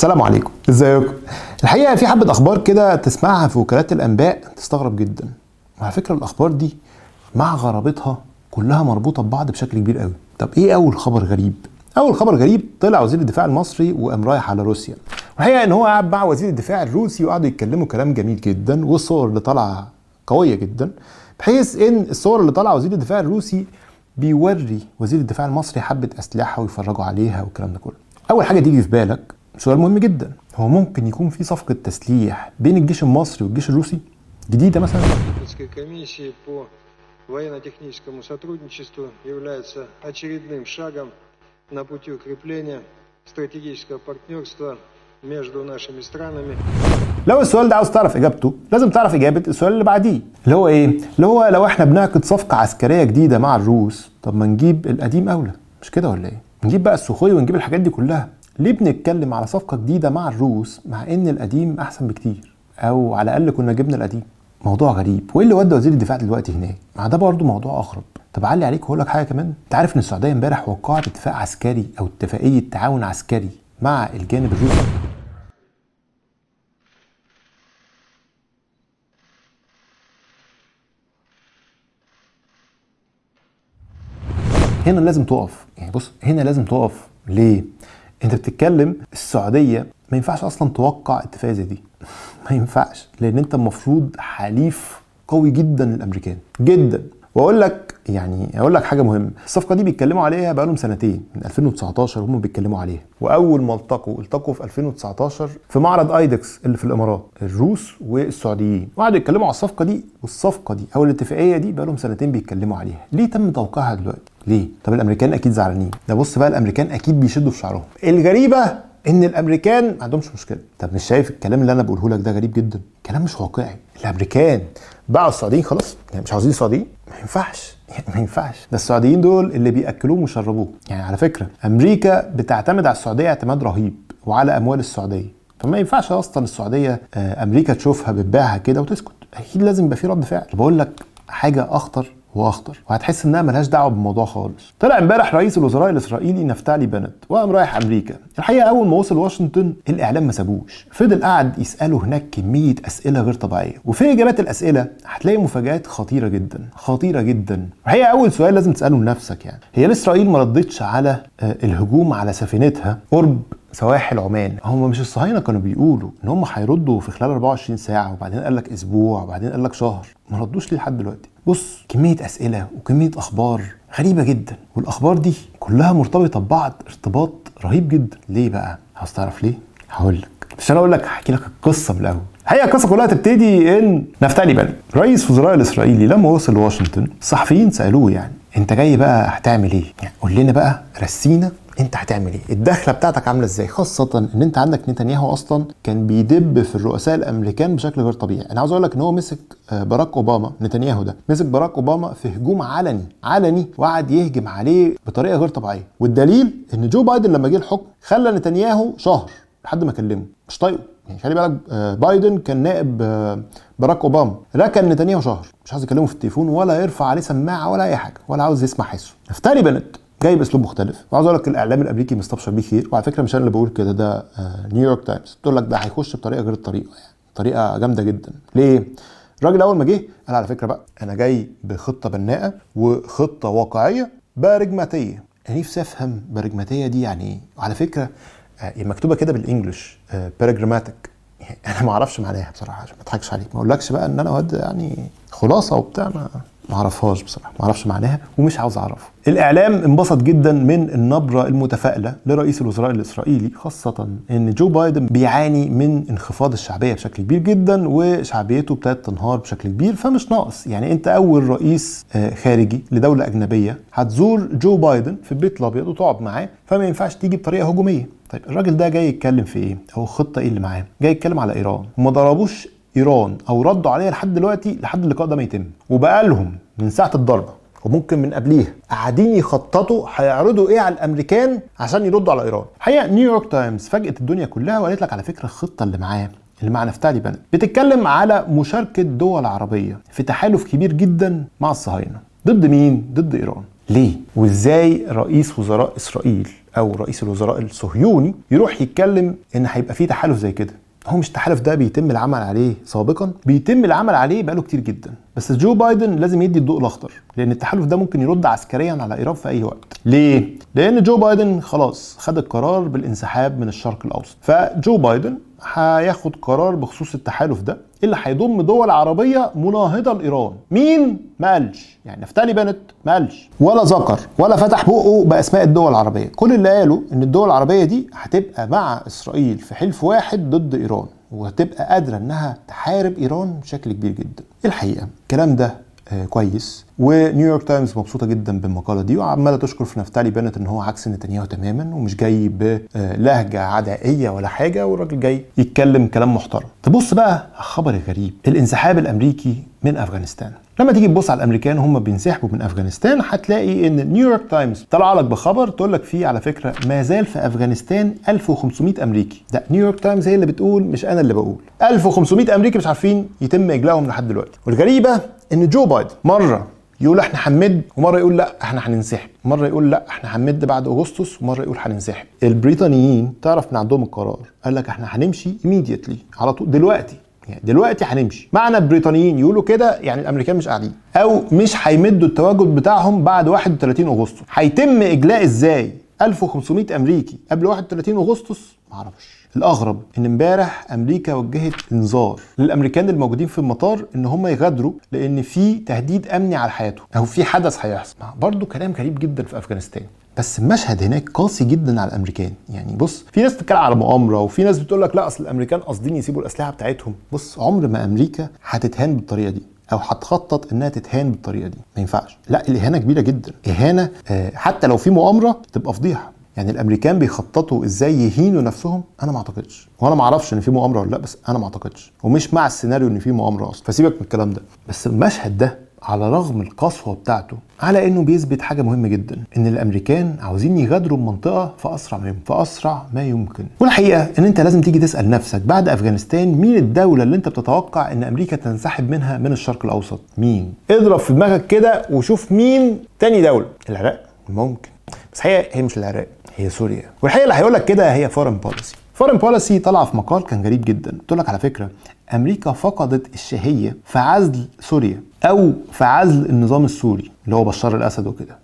السلام عليكم ازيكم الحقيقه في حبه اخبار كده تسمعها في وكالات الانباء تستغرب جدا وعلى فكره الاخبار دي مع غرابتها كلها مربوطه ببعض بشكل كبير قوي طب ايه اول خبر غريب اول خبر غريب طلع وزير الدفاع المصري وقام رايح على روسيا والحقيقه ان هو قعد مع وزير الدفاع الروسي وقعدوا يتكلموا كلام جميل جدا والصور اللي طالعه قويه جدا بحيث ان الصور اللي طالعه وزير الدفاع الروسي بيوري وزير الدفاع المصري حبه اسلحه ويفرجوا عليها والكلام ده كله اول حاجه تيجي في بالك سؤال مهم جدا هو ممكن يكون في صفقة تسليح بين الجيش المصري والجيش الروسي جديدة مثلا؟ военно-техническому сотрудничеству является очередным шагом на пути укрепления стратегического партнерства между нашими странами. لو السؤال ده عاوز تعرف اجابته لازم تعرف اجابه السؤال اللي بعديه اللي هو ايه اللي هو لو احنا بنعقد صفقه عسكريه جديده مع الروس طب ما نجيب القديم اولى مش كده ولا ايه نجيب بقى السخوي ونجيب الحاجات دي كلها ليه بنتكلم على صفقة جديدة مع الروس مع إن القديم أحسن بكتير أو على الأقل كنا جبنا القديم موضوع غريب وايه اللي ودى وزير الدفاع دلوقتي هناك مع ده برضه موضوع أخرب. طب علي عليك واقول لك حاجه كمان انت عارف ان السعوديه امبارح وقعت اتفاق عسكري او اتفاقيه تعاون عسكري مع الجانب الروسي هنا لازم تقف يعني بص هنا لازم تقف ليه انت بتتكلم السعوديه ما ينفعش اصلا توقع اتفاقيه زي دي ما ينفعش لان انت المفروض حليف قوي جدا للامريكان جدا واقول لك يعني اقول لك حاجه مهمه الصفقه دي بيتكلموا عليها بقالهم سنتين من 2019 هم بيتكلموا عليها واول ما التقوا التقوا في 2019 في معرض ايدكس اللي في الامارات الروس والسعوديين وقعدوا يتكلموا على الصفقه دي والصفقه دي او الاتفاقيه دي بقالهم سنتين بيتكلموا عليها ليه تم توقيعها دلوقتي ليه؟ طب الامريكان اكيد زعلانين ده بص بقى الامريكان اكيد بيشدوا في شعرهم الغريبه ان الامريكان ما عندهمش مشكله طب مش شايف الكلام اللي انا بقوله لك ده غريب جدا كلام مش واقعي الامريكان باعوا السعوديين خلاص يعني مش عاوزين السعوديين ما ينفعش يعني ما ينفعش ده السعوديين دول اللي بياكلوهم ويشربوهم، يعني على فكره امريكا بتعتمد على السعوديه اعتماد رهيب وعلى اموال السعوديه فما ينفعش اصلا السعوديه آه، امريكا تشوفها بتبيعها كده وتسكت اكيد لازم يبقى في رد فعل بقول لك حاجه اخطر واخضر وهتحس انها ملهاش دعوه بالموضوع خالص طلع امبارح رئيس الوزراء الاسرائيلي نفتالي بنت وقام رايح امريكا الحقيقه اول ما وصل واشنطن الاعلام ما سابوش فضل قعد يساله هناك كميه اسئله غير طبيعيه وفي اجابات الاسئله هتلاقي مفاجات خطيره جدا خطيره جدا الحقيقه اول سؤال لازم تساله لنفسك يعني هي ليه اسرائيل ما ردتش على آه، الهجوم على سفينتها قرب سواحل عمان هم مش الصهاينه كانوا بيقولوا ان هم هيردوا في خلال 24 ساعه وبعدين قال لك اسبوع وبعدين قال لك شهر ما ردوش ليه لحد دلوقتي بص كميه اسئله وكميه اخبار غريبه جدا والاخبار دي كلها مرتبطه ببعض ارتباط رهيب جدا ليه بقى عاوز تعرف ليه هقول لك مش انا اقول لك هحكي لك القصه من الاول الحقيقه القصه كلها تبتدي ان نفتالي بنت رئيس وزراء الاسرائيلي لما وصل واشنطن الصحفيين سالوه يعني انت جاي بقى هتعمل ايه يعني قول لنا بقى رسينا انت هتعمل ايه الدخله بتاعتك عامله ازاي خاصه ان انت عندك نتنياهو اصلا كان بيدب في الرؤساء الامريكان بشكل غير طبيعي انا عاوز اقول لك ان هو مسك آه، باراك اوباما نتنياهو ده مسك باراك اوباما في هجوم علني علني وقعد يهجم عليه بطريقه غير طبيعيه والدليل ان جو بايدن لما جه الحكم خلى نتنياهو شهر لحد ما كلمه مش طايقه يعني خلي بالك آه، بايدن كان نائب آه، باراك اوباما ركن نتنياهو شهر مش عايز يكلمه في التليفون ولا يرفع عليه سماعه ولا اي حاجه ولا عاوز يسمع حسه نفتري بنت جاي باسلوب مختلف وعاوز اقول لك الاعلام الامريكي مستبشر بيه كتير وعلى فكره مش انا اللي بقول كده ده نيويورك آه، تايمز تقول لك ده هيخش بطريقه غير الطريقه يعني طريقه جامده جدا ليه الراجل اول ما جه قال على فكره بقى انا جاي بخطه بناءه وخطه واقعيه برجماتيه نفسي افهم برجماتيه دي يعني ايه وعلى فكره آه، مكتوبه كده بالانجلش برجماتيك آه، انا ما اعرفش معناها بصراحه عشان ما اضحكش عليك ما اقولكش بقى ان انا واد يعني خلاصه وبتاع ما ما اعرفهاش بصراحه ما اعرفش معناها ومش عاوز اعرفه الاعلام انبسط جدا من النبره المتفائله لرئيس الوزراء الاسرائيلي خاصه ان جو بايدن بيعاني من انخفاض الشعبيه بشكل كبير جدا وشعبيته ابتدت تنهار بشكل كبير فمش ناقص يعني انت اول رئيس آه، خارجي لدوله اجنبيه هتزور جو بايدن في البيت الابيض وتقعد معاه فما ينفعش تيجي بطريقه هجوميه طيب الراجل ده جاي يتكلم في ايه او الخطه ايه اللي معاه جاي يتكلم على ايران وما ضربوش ايران او ردوا عليها لحد دلوقتي لحد اللقاء ده ما يتم وبقى لهم من ساعه الضربه وممكن من قبليها قاعدين يخططوا هيعرضوا ايه على الامريكان عشان يردوا على ايران الحقيقه نيويورك تايمز فاجئت الدنيا كلها وقالت لك على فكره الخطه اللي معاه اللي مع نفتالي بنت بتتكلم على مشاركه دول عربيه في تحالف كبير جدا مع الصهاينه ضد مين ضد ايران ليه وازاي رئيس وزراء اسرائيل او رئيس الوزراء الصهيوني يروح يتكلم ان هيبقى في تحالف زي كده هو مش التحالف ده بيتم العمل عليه سابقا بيتم العمل عليه بقاله كتير جدا بس جو بايدن لازم يدي الضوء الاخضر لان التحالف ده ممكن يرد عسكريا على ايران في اي وقت ليه لان جو بايدن خلاص خد القرار بالانسحاب من الشرق الاوسط فجو بايدن هياخد قرار بخصوص التحالف ده اللي هيضم دول عربيه مناهضه لايران مين ما قالش يعني نفتالي بنت ما قالش ولا ذكر ولا فتح بقه باسماء الدول العربيه كل اللي قاله ان الدول العربيه دي هتبقى مع اسرائيل في حلف واحد ضد ايران وهتبقى قادره انها تحارب ايران بشكل كبير جدا الحقيقه الكلام ده آه، كويس ونيويورك تايمز مبسوطه جدا بالمقاله دي وعماله تشكر في نفتالي بنت ان هو عكس نتنياهو تماما ومش جاي بلهجه عدائيه ولا حاجه والراجل جاي يتكلم كلام محترم. تبص بقى على الخبر الغريب الانسحاب الامريكي من افغانستان. لما تيجي تبص على الامريكان هم بينسحبوا من افغانستان هتلاقي ان نيويورك تايمز طلع لك بخبر تقول لك فيه على فكره ما زال في افغانستان 1500 امريكي ده نيويورك تايمز هي اللي بتقول مش انا اللي بقول 1500 امريكي مش عارفين يتم اجلاهم لحد دلوقتي والغريبه ان جو بايدن مره يقول احنا هنمد ومره يقول لا احنا هننسحب مره يقول لا احنا هنمد بعد اغسطس ومره يقول هننسحب البريطانيين تعرف من عندهم القرار قال لك احنا هنمشي ايميديتلي على طول دلوقتي يعني دلوقتي هنمشي معنى البريطانيين يقولوا كده يعني الامريكان مش قاعدين او مش هيمدوا التواجد بتاعهم بعد 31 اغسطس هيتم اجلاء ازاي 1500 امريكي قبل 31 اغسطس معرفش الاغرب ان امبارح امريكا وجهت انذار للامريكان الموجودين في المطار ان هم يغادروا لان في تهديد امني على حياتهم او في حدث هيحصل برضه كلام غريب جدا في افغانستان بس المشهد هناك قاسي جدا على الامريكان يعني بص في ناس بتتكلم على مؤامره وفي ناس بتقول لك لا اصل الامريكان قاصدين يسيبوا الاسلحه بتاعتهم بص عمر ما امريكا هتتهان بالطريقه دي او هتخطط انها تتهان بالطريقه دي ما ينفعش لا الاهانه كبيره جدا اهانه آه حتى لو في مؤامره تبقى فضيحه يعني الامريكان بيخططوا ازاي يهينوا نفسهم انا ما اعتقدش وانا ما اعرفش ان في مؤامره ولا لا بس انا ما اعتقدش ومش مع السيناريو ان في مؤامره اصلا فسيبك من الكلام ده بس المشهد ده على رغم القسوة بتاعته على انه بيثبت حاجة مهمة جدا ان الامريكان عاوزين يغادروا المنطقة في اسرع ما يمكن في اسرع ما يمكن والحقيقة ان انت لازم تيجي تسأل نفسك بعد افغانستان مين الدولة اللي انت بتتوقع ان امريكا تنسحب منها من الشرق الاوسط مين اضرب في دماغك كده وشوف مين تاني دولة العراق ممكن بس الحقيقة هي مش العراق هي سوريا والحقيقة اللي هيقولك كده هي فورن بوليسي فورن بوليسي طلع في مقال كان غريب جدا بتقول لك على فكره امريكا فقدت الشهيه في عزل سوريا او في عزل النظام السوري اللي هو بشار الاسد وكده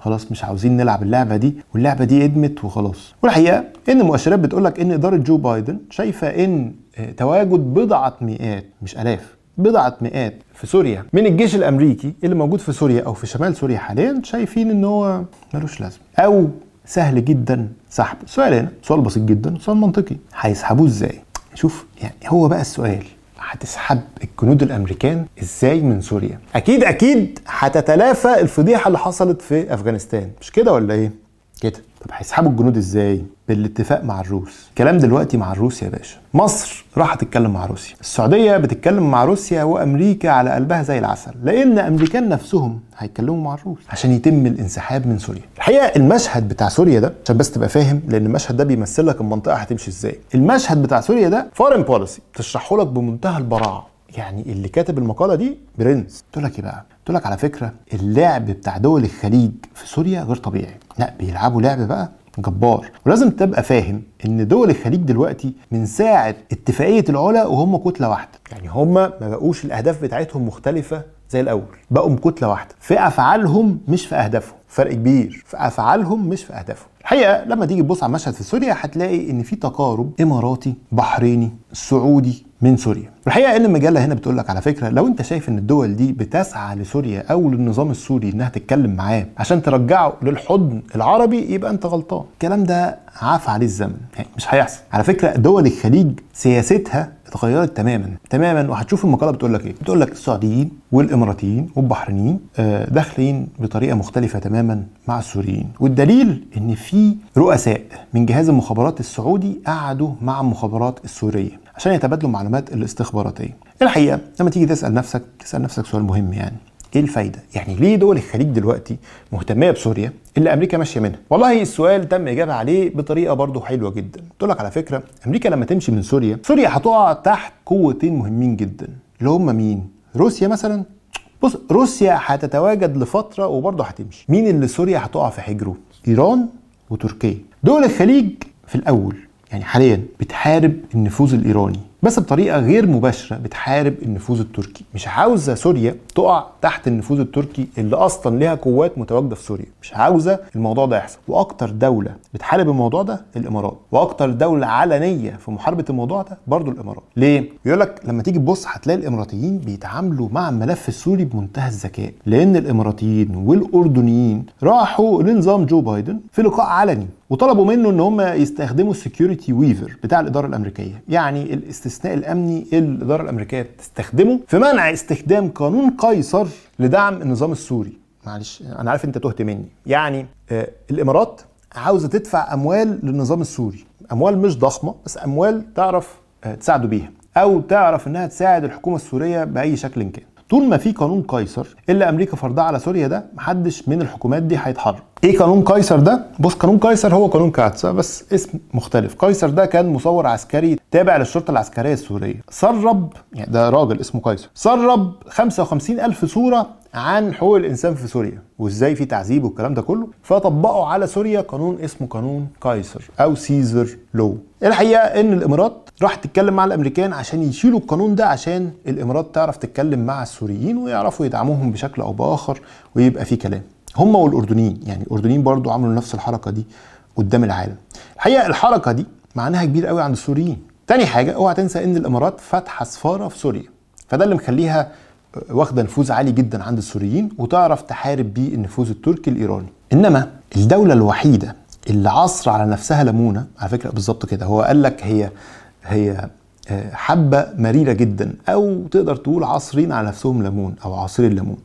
خلاص مش عاوزين نلعب اللعبه دي واللعبه دي ادمت وخلاص والحقيقه ان المؤشرات بتقول لك ان اداره جو بايدن شايفه ان آه، تواجد بضعه مئات مش الاف بضعة مئات في سوريا من الجيش الامريكي اللي موجود في سوريا او في شمال سوريا حاليا شايفين ان هو ملوش لازمه او سهل جدا سحبه سؤال هنا سؤال بسيط جدا سؤال منطقي هيسحبوه ازاي شوف يعني هو بقى السؤال هتسحب الجنود الامريكان ازاي من سوريا اكيد اكيد هتتلافى الفضيحه اللي حصلت في افغانستان مش كده ولا ايه كده طب هيسحبوا الجنود ازاي؟ بالاتفاق مع الروس كلام دلوقتي مع الروس يا باشا مصر راح تتكلم مع روسيا السعوديه بتتكلم مع روسيا وامريكا على قلبها زي العسل لان امريكان نفسهم هيتكلموا مع الروس عشان يتم الانسحاب من سوريا الحقيقه المشهد بتاع سوريا ده عشان بس تبقى فاهم لان المشهد ده بيمثل لك المنطقه هتمشي ازاي المشهد بتاع سوريا ده فورن بوليسي بتشرحه لك بمنتهى البراعه يعني اللي كاتب المقاله دي برنس قلت لك ايه بقى قلت لك على فكره اللعب بتاع دول الخليج في سوريا غير طبيعي لا بيلعبوا لعب بقى جبار ولازم تبقى فاهم ان دول الخليج دلوقتي من ساعه اتفاقيه العلا وهم كتله واحده يعني هم ما بقوش الاهداف بتاعتهم مختلفه زي الاول بقوا كتله واحده في افعالهم مش في اهدافهم فرق كبير في افعالهم مش في اهدافهم الحقيقه لما تيجي تبص على المشهد في سوريا هتلاقي ان في تقارب اماراتي بحريني سعودي من سوريا الحقيقه ان المجله هنا بتقول لك على فكره لو انت شايف ان الدول دي بتسعى لسوريا او للنظام السوري انها تتكلم معاه عشان ترجعه للحضن العربي يبقى انت غلطان الكلام ده عاف عليه الزمن يعني مش هيحصل على فكره دول الخليج سياستها اتغيرت تماما تماما وهتشوف المقاله بتقول لك ايه بتقول لك السعوديين والاماراتيين والبحرينيين آه، داخلين بطريقه مختلفه تماما مع السوريين والدليل ان في رؤساء من جهاز المخابرات السعودي قعدوا مع المخابرات السوريه عشان يتبادلوا المعلومات الاستخباراتيه الحقيقه لما تيجي تسال نفسك تسال نفسك سؤال مهم يعني ايه الفايده يعني ليه دول الخليج دلوقتي مهتميه بسوريا اللي امريكا ماشيه منها والله السؤال تم اجابه عليه بطريقه برضه حلوه جدا تقول لك على فكره امريكا لما تمشي من سوريا سوريا هتقع تحت قوتين مهمين جدا اللي هم مين روسيا مثلا بص روسيا هتتواجد لفتره وبرضه هتمشي مين اللي سوريا هتقع في حجره ايران وتركيا دول الخليج في الاول يعني حاليا بتحارب النفوذ الايراني بس بطريقه غير مباشره بتحارب النفوذ التركي مش عاوزه سوريا تقع تحت النفوذ التركي اللي اصلا ليها قوات متواجده في سوريا مش عاوزه الموضوع ده يحصل واكتر دوله بتحارب الموضوع ده الامارات واكتر دوله علنيه في محاربه الموضوع ده برضو الامارات ليه بيقول لك لما تيجي تبص هتلاقي الاماراتيين بيتعاملوا مع الملف السوري بمنتهى الذكاء لان الاماراتيين والاردنيين راحوا لنظام جو بايدن في لقاء علني وطلبوا منه ان هم يستخدموا السكيورتي ويفر بتاع الاداره الامريكيه يعني الاستثمار الاستثناء الامني اللي الاداره الامريكيه بتستخدمه في منع استخدام قانون قيصر لدعم النظام السوري معلش انا عارف انت تهت مني يعني آه، الامارات عاوزه تدفع اموال للنظام السوري اموال مش ضخمه بس اموال تعرف آه، تساعده بيها او تعرف انها تساعد الحكومه السوريه باي شكل كان طول ما في قانون قيصر الا امريكا فرضاه على سوريا ده محدش من الحكومات دي هيتحرك ايه قانون قيصر ده بص قانون قيصر هو قانون كاتسا بس اسم مختلف قيصر ده كان مصور عسكري تابع للشرطه العسكريه السوريه سرب يعني ده راجل اسمه قيصر سرب 55 ألف صوره عن حقوق الانسان في سوريا وازاي في تعذيب والكلام ده كله فطبقوا على سوريا قانون اسمه قانون قيصر او سيزر لو الحقيقه ان الامارات راحت تتكلم مع الامريكان عشان يشيلوا القانون ده عشان الامارات تعرف تتكلم مع السوريين ويعرفوا يدعموهم بشكل او باخر ويبقى في كلام هم والاردنيين يعني الاردنيين برضو عملوا نفس الحركه دي قدام العالم الحقيقه الحركه دي معناها كبير قوي عند السوريين تاني حاجه اوعى تنسى ان الامارات فاتحه سفاره في سوريا فده اللي مخليها واخده نفوذ عالي جدا عند السوريين وتعرف تحارب بيه النفوذ التركي الايراني انما الدوله الوحيده اللي عصر على نفسها ليمونه على فكره بالظبط كده هو قال لك هي هي آه، حبه مريره جدا او تقدر تقول عصرين على نفسهم ليمون او عصير الليمون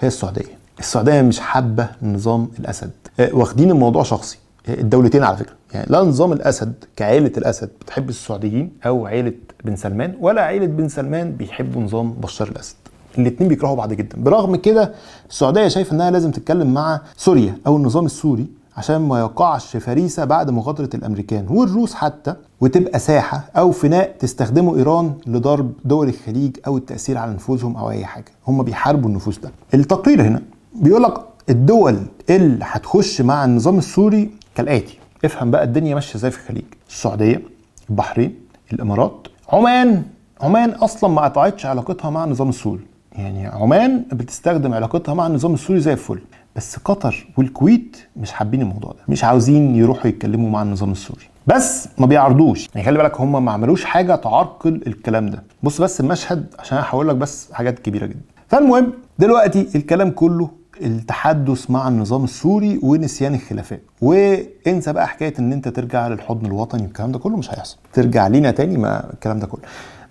هي السعوديه السعوديه مش حابه نظام الاسد آه، واخدين الموضوع شخصي آه، الدولتين على فكره يعني لا نظام الاسد كعائله الاسد بتحب السعوديين او عائله بن سلمان ولا عائله بن سلمان بيحبوا نظام بشار الاسد الاثنين بيكرهوا بعض جدا برغم كده السعوديه شايفه انها لازم تتكلم مع سوريا او النظام السوري عشان ما يقعش فريسه بعد مغادره الامريكان والروس حتى وتبقى ساحه او فناء تستخدمه ايران لضرب دول الخليج او التاثير على نفوذهم او اي حاجه هم بيحاربوا النفوذ ده التقرير هنا بيقول لك الدول اللي هتخش مع النظام السوري كالاتي افهم بقى الدنيا ماشيه ازاي في الخليج السعوديه البحرين الامارات عمان عمان اصلا ما قطعتش علاقتها مع النظام السوري يعني عمان بتستخدم علاقتها مع النظام السوري زي الفل بس قطر والكويت مش حابين الموضوع ده مش عاوزين يروحوا يتكلموا مع النظام السوري بس ما بيعرضوش يعني خلي بالك هم ما عملوش حاجه تعرقل الكلام ده بص بس المشهد عشان احول لك بس حاجات كبيره جدا فالمهم دلوقتي الكلام كله التحدث مع النظام السوري ونسيان الخلافات وانسى بقى حكايه ان انت ترجع للحضن الوطني والكلام ده كله مش هيحصل ترجع لينا تاني ما الكلام ده كله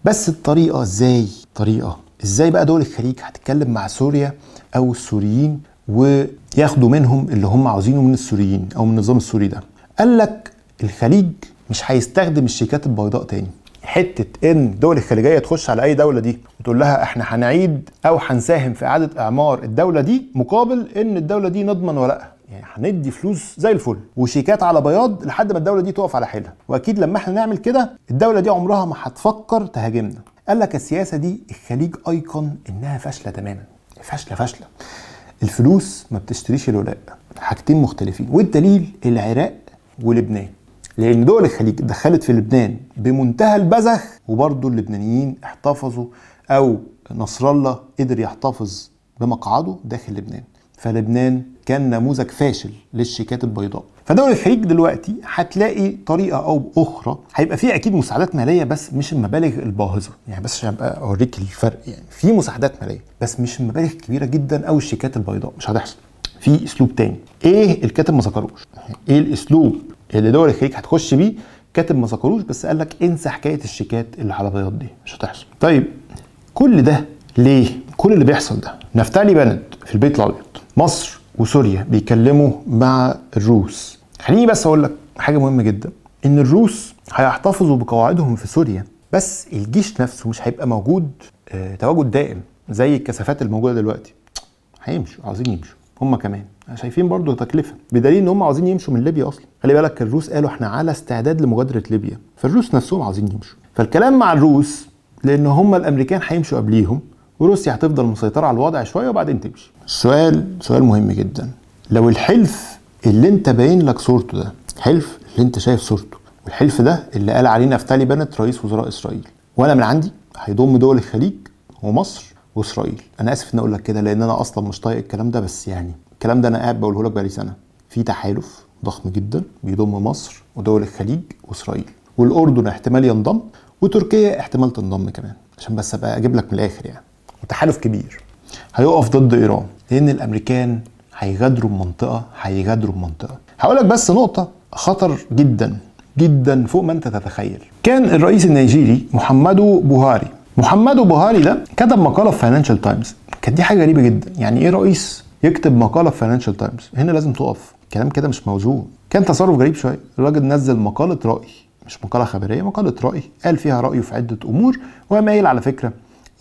بس الطريقه ازاي طريقه ازاي بقى دول الخليج هتتكلم مع سوريا او السوريين وياخدوا منهم اللي هم عاوزينه من السوريين او من النظام السوري ده قال لك الخليج مش هيستخدم الشيكات البيضاء تاني حته ان الدول الخليجيه تخش على اي دوله دي وتقول لها احنا هنعيد او هنساهم في اعاده اعمار الدوله دي مقابل ان الدوله دي نضمن ولائها يعني هندي فلوس زي الفل وشيكات على بياض لحد ما الدوله دي تقف على حيلها واكيد لما احنا نعمل كده الدوله دي عمرها ما هتفكر تهاجمنا قال لك السياسه دي الخليج ايقن انها فاشله تماما فاشله فاشله الفلوس ما بتشتريش الولاء حاجتين مختلفين والدليل العراق ولبنان لان دول الخليج دخلت في لبنان بمنتهى البذخ وبرضه اللبنانيين احتفظوا او نصر الله قدر يحتفظ بمقعده داخل لبنان فلبنان كان نموذج فاشل للشيكات البيضاء فدول الخليج دلوقتي هتلاقي طريقه او اخرى هيبقى فيه اكيد مساعدات ماليه بس مش المبالغ الباهظه يعني بس عشان ابقى اوريك الفرق يعني في مساعدات ماليه بس مش المبالغ الكبيره جدا او الشيكات البيضاء مش هتحصل في اسلوب تاني ايه الكاتب ما ذكروش ايه الاسلوب اللي دول الخليج هتخش بيه كاتب ما ذكروش بس قال لك انسى حكايه الشيكات اللي على بياض دي مش هتحصل طيب كل ده ليه كل اللي بيحصل ده نفتالي بنت في البيت الابيض مصر وسوريا بيتكلموا مع الروس خليني بس اقول لك حاجه مهمه جدا ان الروس هيحتفظوا بقواعدهم في سوريا بس الجيش نفسه مش هيبقى موجود آه، تواجد دائم زي الكثافات الموجوده دلوقتي هيمشوا عاوزين يمشوا هم كمان شايفين برضو تكلفه بدليل ان هم عاوزين يمشوا من ليبيا اصلا خلي بالك الروس قالوا احنا على استعداد لمغادره ليبيا فالروس نفسهم عاوزين يمشوا فالكلام مع الروس لان هم الامريكان هيمشوا قبليهم وروسيا هتفضل مسيطره على الوضع شويه وبعدين تمشي. السؤال سؤال مهم جدا لو الحلف اللي انت باين لك صورته ده حلف اللي انت شايف صورته والحلف ده اللي قال عليه نفتالي بنت رئيس وزراء اسرائيل وانا من عندي هيضم دول الخليج ومصر واسرائيل انا اسف ان اقول لك كده لان انا اصلا مش طايق الكلام ده بس يعني الكلام ده انا قاعد بقوله لك بقالي سنه في تحالف ضخم جدا بيضم مصر ودول الخليج واسرائيل والاردن احتمال ينضم وتركيا احتمال تنضم كمان عشان بس ابقى اجيب لك من الاخر يعني وتحالف كبير هيقف ضد ايران لان الامريكان هيغادروا المنطقه هيغادروا المنطقه هقول لك بس نقطه خطر جدا جدا فوق ما انت تتخيل كان الرئيس النيجيري محمدو بوهاري محمدو بوهاري ده كتب مقاله في فاينانشال تايمز كانت دي حاجه غريبه جدا يعني ايه رئيس يكتب مقاله في فاينانشال تايمز هنا لازم تقف كلام كده مش موزون كان تصرف غريب شويه الراجل نزل مقاله راي مش مقاله خبريه مقاله راي قال فيها رايه في عده امور ومايل على فكره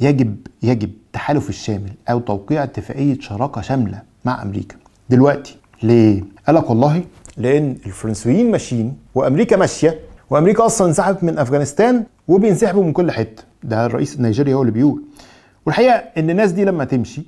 يجب يجب تحالف الشامل او توقيع اتفاقيه شراكه شامله مع امريكا دلوقتي ليه قال لك والله لان الفرنسيين ماشيين وامريكا ماشيه وامريكا اصلا انسحبت من افغانستان وبينسحبوا من كل حته ده الرئيس النيجيري هو اللي بيقول والحقيقه ان الناس دي لما تمشي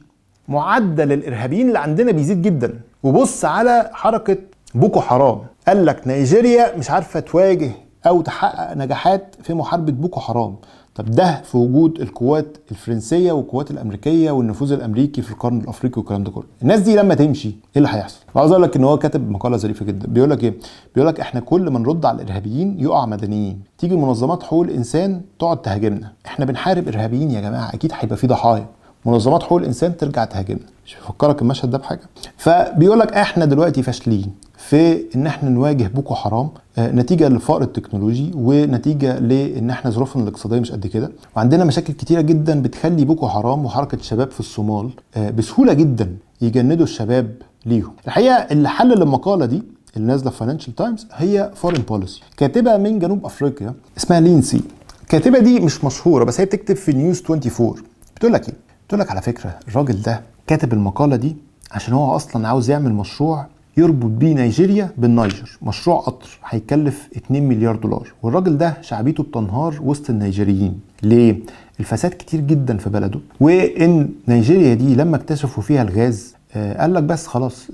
معدل الارهابيين اللي عندنا بيزيد جدا وبص على حركه بوكو حرام قال لك نيجيريا مش عارفه تواجه او تحقق نجاحات في محاربه بوكو حرام طب ده في وجود القوات الفرنسيه والقوات الامريكيه والنفوذ الامريكي في القرن الافريقي والكلام ده كله الناس دي لما تمشي ايه اللي هيحصل عاوز اقول لك ان هو كاتب مقاله ظريفه جدا بيقول لك ايه بيقول لك احنا كل ما نرد على الارهابيين يقع مدنيين تيجي منظمات حقوق الانسان تقعد تهاجمنا احنا بنحارب ارهابيين يا جماعه اكيد هيبقى في ضحايا منظمات حقوق الانسان ترجع تهاجمنا مش بيفكرك المشهد ده بحاجه فبيقول لك احنا دلوقتي فاشلين في ان احنا نواجه بوكو حرام آه، نتيجه للفقر التكنولوجي ونتيجه لان احنا ظروفنا الاقتصاديه مش قد كده وعندنا مشاكل كتيره جدا بتخلي بوكو حرام وحركه الشباب في الصومال آه، بسهوله جدا يجندوا الشباب ليهم الحقيقه اللي حلل المقاله دي اللي نازله في فاينانشال تايمز هي فورين بوليسي كاتبه من جنوب افريقيا اسمها لينسي الكاتبه دي مش مشهوره بس هي بتكتب في نيوز 24 بتقول لك ايه بتقول لك على فكره الراجل ده كاتب المقاله دي عشان هو اصلا عاوز يعمل مشروع يربط بيه نيجيريا بالنيجر مشروع قطر هيكلف 2 مليار دولار والراجل ده شعبيته بتنهار وسط النيجيريين ليه الفساد كتير جدا في بلده وان نيجيريا دي لما اكتشفوا فيها الغاز آه، قال لك بس خلاص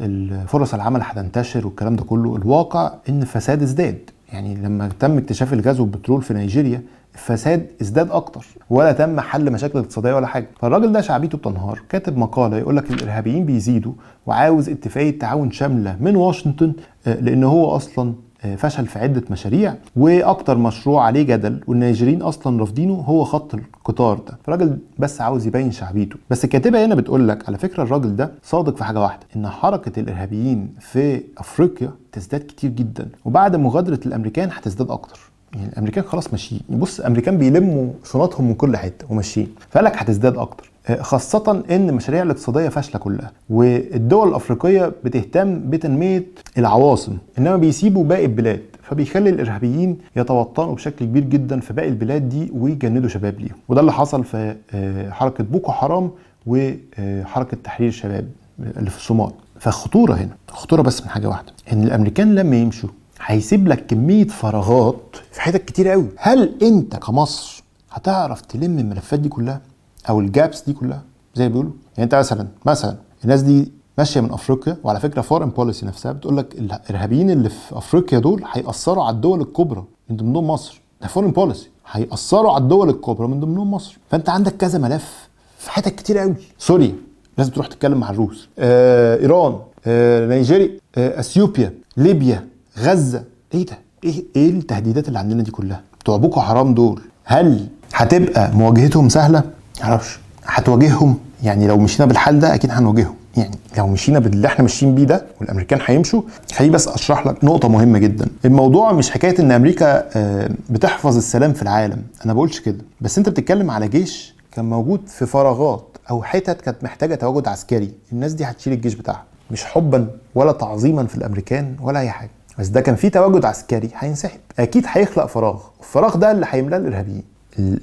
فرص العمل هتنتشر والكلام ده كله الواقع ان الفساد ازداد يعني لما تم اكتشاف الغاز والبترول في نيجيريا فساد ازداد اكتر ولا تم حل مشاكل اقتصاديه ولا حاجه فالراجل ده شعبيته بتنهار كاتب مقاله يقول لك الارهابيين بيزيدوا وعاوز اتفاقيه تعاون شامله من واشنطن آه، لان هو اصلا آه، فشل في عده مشاريع واكتر مشروع عليه جدل والنيجيريين اصلا رافضينه هو خط القطار ده الراجل بس عاوز يبين شعبيته بس الكاتبه هنا بتقول لك على فكره الراجل ده صادق في حاجه واحده ان حركه الارهابيين في افريقيا تزداد كتير جدا وبعد مغادره الامريكان هتزداد اكتر يعني الامريكان خلاص ماشيين بص الامريكان بيلموا شنطهم من كل حته وماشيين فقال لك هتزداد اكتر آه، خاصة إن المشاريع الاقتصادية فاشلة كلها والدول الأفريقية بتهتم بتنمية العواصم إنما بيسيبوا باقي البلاد فبيخلي الارهابيين يتوطنوا بشكل كبير جدا في باقي البلاد دي ويجندوا شباب ليهم وده اللي حصل في آه، حركه بوكو حرام وحركه آه، تحرير الشباب اللي في الصومال فخطوره هنا خطوره بس من حاجه واحده ان الامريكان لما يمشوا هيسيب لك كميه فراغات في حتت كتير قوي هل انت كمصر هتعرف تلم الملفات دي كلها او الجابس دي كلها زي ما بيقولوا يعني انت مثلا مثلا الناس دي ماشيه من افريقيا وعلى فكره فورن بوليسي نفسها بتقول لك الارهابيين اللي في افريقيا دول هياثروا على الدول الكبرى من ضمنهم مصر ده فورن بوليسي هياثروا على الدول الكبرى من ضمنهم مصر فانت عندك كذا ملف في حتت كتير قوي سوريا لازم تروح تتكلم مع الروس آه، ايران آه، نيجيريا آه، اثيوبيا ليبيا غزه ايه ده ايه ايه التهديدات اللي عندنا دي كلها بتوع بوكو حرام دول هل هتبقى مواجهتهم سهله معرفش هتواجههم يعني لو مشينا بالحال ده اكيد هنواجههم يعني لو مشينا باللي احنا ماشيين بيه ده والامريكان هيمشوا خليني بس اشرح لك نقطه مهمه جدا الموضوع مش حكايه ان امريكا آه، بتحفظ السلام في العالم انا بقولش كده بس انت بتتكلم على جيش كان موجود في فراغات او حتت كانت محتاجه تواجد عسكري الناس دي هتشيل الجيش بتاعها مش حبا ولا تعظيما في الامريكان ولا اي حاجه بس ده كان فيه تواجد عسكري هينسحب اكيد هيخلق فراغ الفراغ ده اللي هيملاه الارهابيين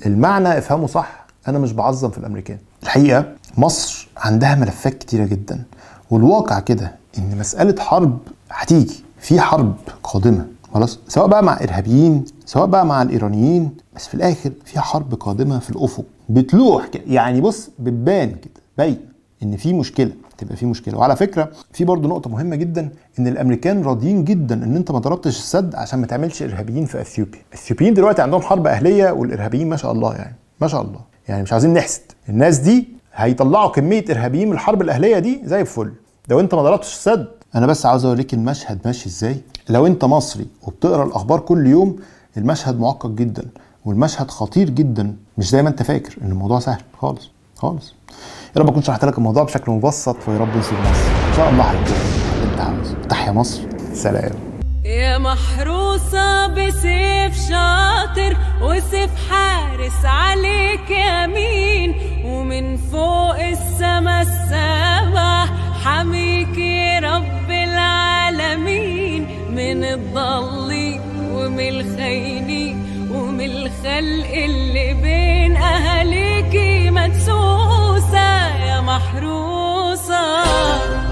المعنى افهمه صح انا مش بعظم في الامريكان الحقيقه مصر عندها ملفات كتيره جدا والواقع كده ان مساله حرب هتيجي في حرب قادمه خلاص سواء بقى مع ارهابيين سواء بقى مع الايرانيين بس في الاخر في حرب قادمه في الافق بتلوح كده يعني بص بتبان كده باين ان في مشكله تبقى في مشكله وعلى فكره في برضه نقطه مهمه جدا ان الامريكان راضيين جدا ان انت ما ضربتش السد عشان ما تعملش ارهابيين في اثيوبيا الاثيوبيين دلوقتي عندهم حرب اهليه والارهابيين ما شاء الله يعني ما شاء الله يعني مش عايزين نحسد الناس دي هيطلعوا كميه ارهابيين من الحرب الاهليه دي زي الفل لو انت ما ضربتش السد انا بس عاوز اوريك المشهد ماشي ازاي لو انت مصري وبتقرا الاخبار كل يوم المشهد معقد جدا والمشهد خطير جدا مش زي ما انت فاكر ان الموضوع سهل خالص خالص يا رب اكون شرحت لك الموضوع بشكل مبسط ويا رب نسيب مصر ان شاء الله هيكون انت عاوز تحيا مصر سلام يا محروسة بسيف شاطر وسيف حارس عليك يمين ومن فوق السما السما حميك يا رب العالمين من الضل ومن الخينين ومن الخلق اللي بين اهاليكي مدسوم محروسه